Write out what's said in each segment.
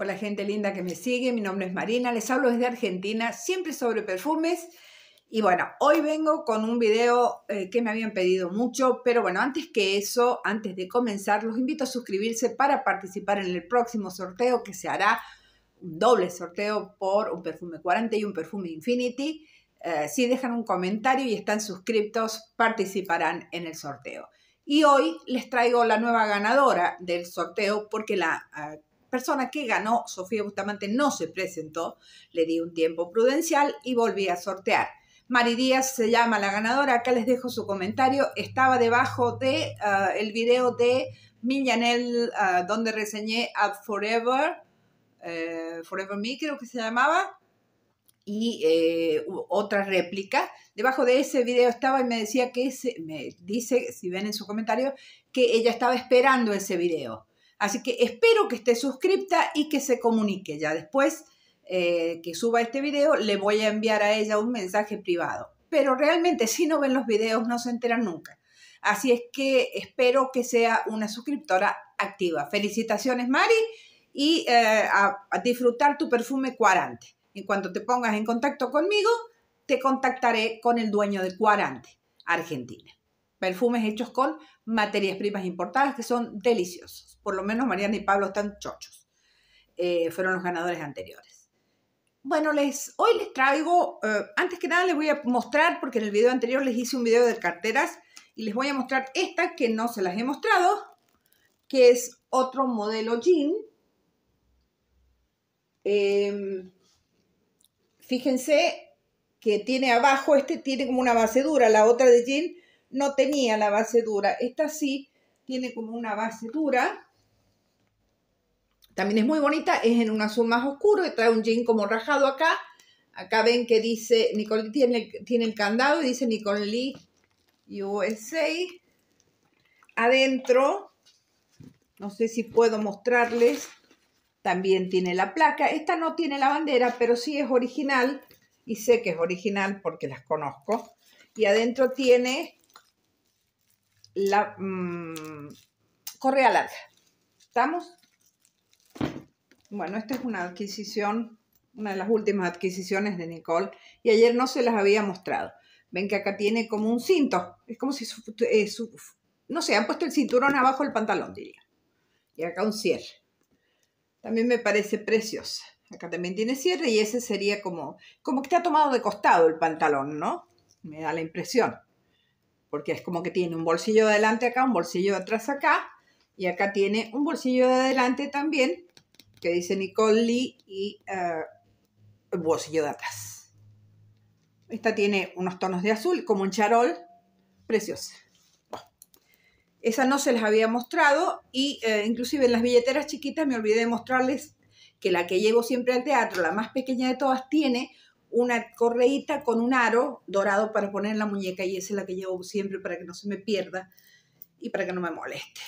Hola gente linda que me sigue, mi nombre es Marina, les hablo desde Argentina, siempre sobre perfumes. Y bueno, hoy vengo con un video eh, que me habían pedido mucho, pero bueno, antes que eso, antes de comenzar, los invito a suscribirse para participar en el próximo sorteo que se hará un doble sorteo por un perfume 40 y un perfume Infinity. Eh, si dejan un comentario y están suscriptos, participarán en el sorteo. Y hoy les traigo la nueva ganadora del sorteo porque la ah, persona que ganó, Sofía Bustamante, no se presentó, le di un tiempo prudencial y volví a sortear. Mari Díaz se llama la ganadora, acá les dejo su comentario, estaba debajo de eh, el video de Millanel eh, donde reseñé a Forever, eh, Forever Me creo que se llamaba, y otra réplica. Debajo de ese video estaba y me decía que ese, me dice, si ven en su comentario, que ella estaba esperando ese video. Así que espero que esté suscripta y que se comunique. Ya después eh, que suba este video, le voy a enviar a ella un mensaje privado. Pero realmente si no ven los videos no se enteran nunca. Así es que espero que sea una suscriptora activa. Felicitaciones Mari y eh, a, disfrutar tu perfume cuarante. En cuanto te pongas en contacto conmigo, te contactaré con el dueño de Cuarante, Argentina. Perfumes hechos con materias primas importadas que son deliciosos. Por lo menos Mariana y Pablo están chochos. Eh, fueron los ganadores anteriores. Bueno, les, hoy les traigo, eh, antes que nada les voy a mostrar, porque en el video anterior les hice un video de carteras, y les voy a mostrar esta que no se las he mostrado, que es otro modelo jean. Em, fíjense que tiene abajo, este tiene como una base dura, la otra de jean no tenía la base dura, esta sí tiene como una base dura también es muy bonita, es en un azul más oscuro y trae un jean como rajado acá. Acá ven que dice, Nicole tiene, tiene el candado y dice Nicole Lee USA. Adentro, no sé si puedo mostrarles, también tiene la placa. Esta no tiene la bandera, pero sí es original y sé que es original porque las conozco. Y adentro tiene la mm, correa larga. ¿Estamos? Bueno, esta es una adquisición, una de las últimas adquisiciones de Nicole y ayer no se las había mostrado. Ven que acá tiene como un cinto, es como si, su, eh, no sé, han puesto el cinturón abajo del pantalón, diría. Y acá un cierre. También me parece preciosa. Acá también tiene cierre y ese sería como, como que te ha tomado de costado el pantalón, ¿no? Me da la impresión. Porque es como que tiene un bolsillo de adelante acá, un bolsillo de atrás acá, y acá tiene un bolsillo de adelante también, que dice Nicole Lee y ah, el bolsillo de atrás. Esta tiene unos tonos de azul, como un charol, preciosa. Esa no se las había mostrado y eh, inclusive en las billeteras chiquitas me olvidé de mostrarles que la que llevo siempre al teatro, la más pequeña de todas, tiene una correíta con un aro dorado para poner en la muñeca y esa es la que llevo siempre para que no se me pierda y para que no me moleste.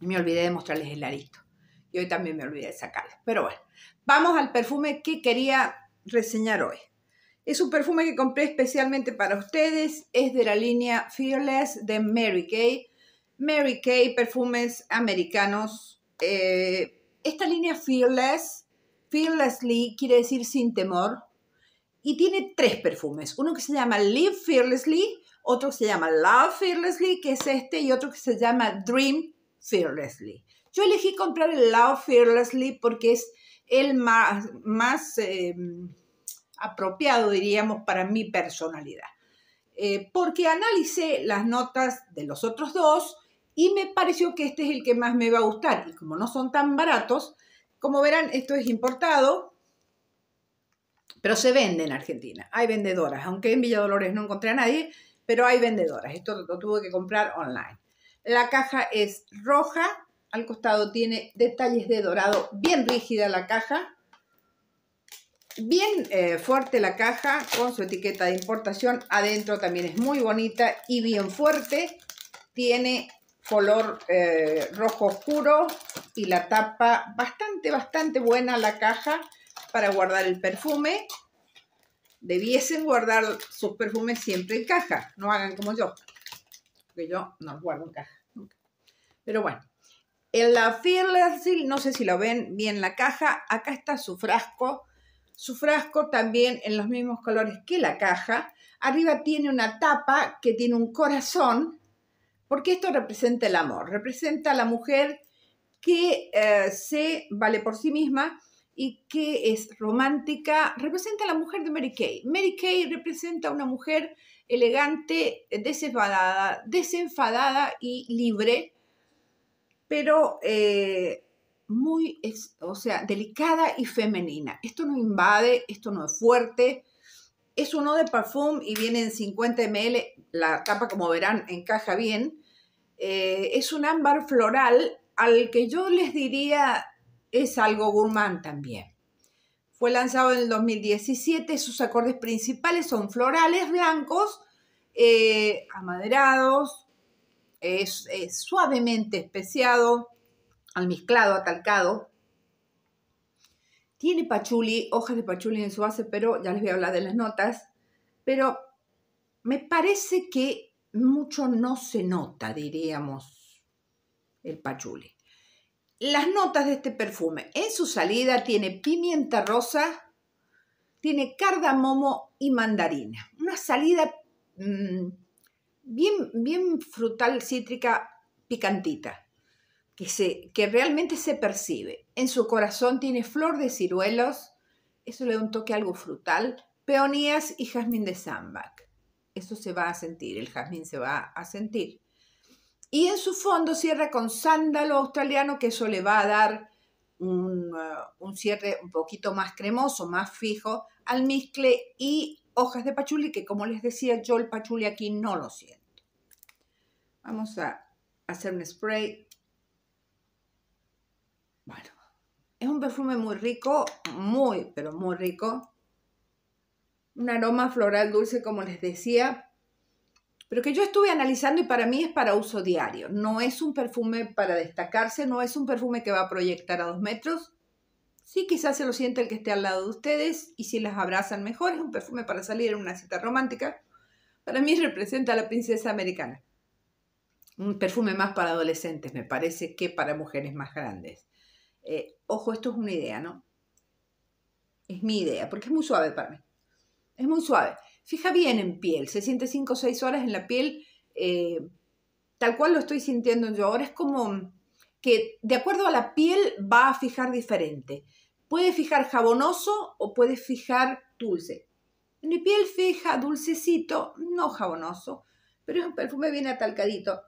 Me olvidé de mostrarles el arito. Y hoy también me olvidé de sacarla. Pero bueno, vamos al perfume que quería reseñar hoy. Es un perfume que compré especialmente para ustedes. Es de la línea Fearless de Mary Kay. Mary Kay, perfumes americanos. Eh, esta línea Fearless, Fearlessly quiere decir sin temor. Y tiene tres perfumes. Uno que se llama Live Fearlessly, otro que se llama Love Fearlessly, que es este, y otro que se llama Dream Fearlessly. Yo elegí comprar el Love Fearlessly porque es el más, em, apropiado, diríamos, para mi personalidad. Eh, porque analicé las notas de los otros dos y me pareció que este es el que más me va a gustar. Y como no son tan baratos, como verán, esto es importado, pero se vende en Argentina. Hay vendedoras, aunque en Villa Dolores no encontré a nadie, pero hay vendedoras. Esto lo tuve que comprar online. La caja es roja, al costado tiene detalles de dorado, bien rígida la caja, bien eh, fuerte la caja con su etiqueta de importación, adentro también es muy bonita y bien fuerte, tiene color eh, rojo oscuro y la tapa bastante, bastante buena la caja para guardar el perfume. Debiesen guardar sus perfumes siempre en caja, no hagan como yo, que yo no guardo en caja. Pero bueno, en la Seal, no sé si lo ven bien la caja, acá está su frasco. Su frasco también en los mismos colores que la caja. Arriba tiene una tapa que tiene un corazón, porque esto representa el amor, representa a la mujer que eh, se vale por sí misma y que es romántica, representa a la mujer de Mary Kay. Mary Kay representa a una mujer elegante, desenfadada, desenfadada y libre, pero eh, muy, o sea, delicada y femenina. Esto no invade, esto no es fuerte. Es uno de perfume y viene en 50 ml. La capa, como verán, encaja bien. Eh, es un ámbar floral al que yo les diría es algo gourmand también. Fue lanzado en el 2017. Sus acordes principales son florales blancos, eh, amaderados, es, suavemente especiado, almizclado, atalcado. Tiene pachuli, hojas de pachuli en su base, pero ya les voy a hablar de las notas. Pero me parece que mucho no se nota, diríamos, el pachuli. Las notas de este perfume. En su salida tiene pimienta rosa, tiene cardamomo y mandarina. Una salida mm, bien, frutal, cítrica, picantita, que, se, que realmente se percibe. En su corazón tiene flor de ciruelos, eso le da un toque algo frutal, peonías y jazmín de sambac. Eso se va a sentir, el jazmín se va a sentir. Y en su fondo cierra con sándalo australiano, que eso le va a dar un, eh, un cierre un poquito más cremoso, más fijo, almizcle y hojas de pachuli, que como les decía yo, el pachuli aquí no lo siento. Vamos a hacer un spray. Bueno, es un perfume muy rico, muy, pero muy rico. Un aroma floral dulce, como les decía, pero que yo estuve analizando y para mí es para uso diario. No es un perfume para destacarse, no es un perfume que va a proyectar a dos metros, Sí, quizás se lo siente el que esté al lado de ustedes y si las abrazan mejor, es un perfume para salir en una cita romántica. Para mí representa a la princesa americana. Un perfume más para adolescentes, me parece, que para mujeres más grandes. Eh, ojo, esto es una idea, ¿no? Es mi idea, porque es muy suave para mí. Es muy suave. Fija bien en piel, se siente cinco o seis horas en la piel, eh, tal cual lo estoy sintiendo yo. Ahora es como que de acuerdo a la piel va a fijar diferente. Puede fijar jabonoso o puede fijar dulce. Mi piel fija dulcecito, no jabonoso, pero es un perfume bien atalcadito.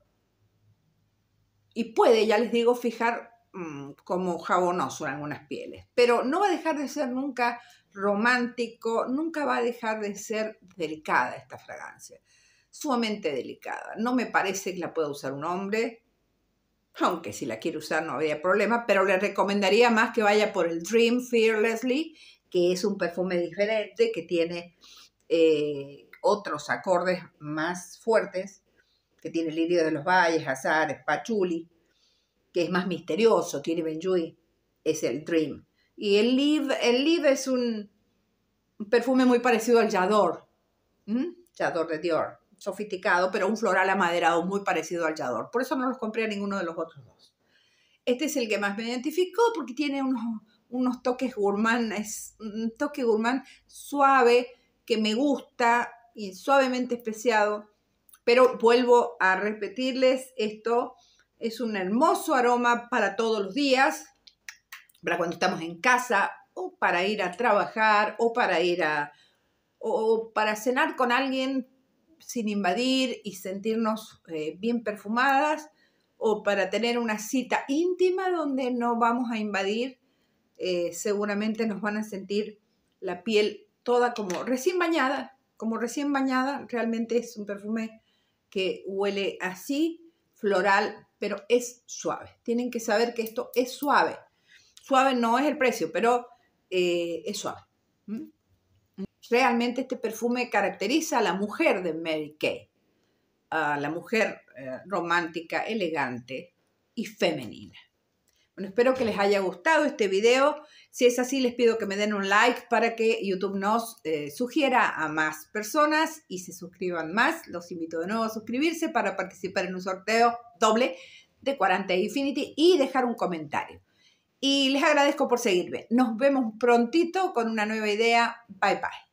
Y puede, ya les digo, fijar mm, como jabonoso en algunas pieles, pero no va a dejar de ser nunca romántico, nunca va a dejar de ser delicada esta fragancia, sumamente delicada. No me parece que la pueda usar un hombre, aunque si la quiere usar no habría problema, pero le recomendaría más que vaya por el Dream Fearlessly, que es un perfume diferente, que tiene eh, otros acordes más fuertes, que tiene Lirio de los Valles, Azar, Pachuli, que es más misterioso, tiene Benjui, es el Dream. Y el Live, el Live es un, perfume muy parecido al Yador, Yador de Dior sofisticado, pero un floral amaderado muy parecido al Yador. Por eso no los compré a ninguno de los otros dos. Este es el que más me identificó porque tiene unos, unos toques gourmand, es un toque gourmand suave que me gusta y suavemente especiado. Pero vuelvo a repetirles, esto es un hermoso aroma para todos los días, para cuando estamos en casa o para ir a trabajar o para ir a o para cenar con alguien sin invadir y sentirnos eh, bien perfumadas o para tener una cita íntima donde no vamos a invadir, eh, seguramente nos van a sentir la piel toda como recién bañada, como recién bañada, realmente es un perfume que huele así, floral, pero es suave. Tienen que saber que esto es suave. Suave no es el precio, pero eh, es suave realmente este perfume caracteriza a la mujer de Mary Kay, a la mujer eh, romántica, elegante y femenina. Bueno, espero que les haya gustado este video. Si es así, les pido que me den un like para que YouTube nos eh, sugiera a más personas y se suscriban más. Los invito de nuevo a suscribirse para participar en un sorteo doble de 40 Infinity y dejar un comentario. Y les agradezco por seguirme. Nos vemos prontito con una nueva idea. Bye bye.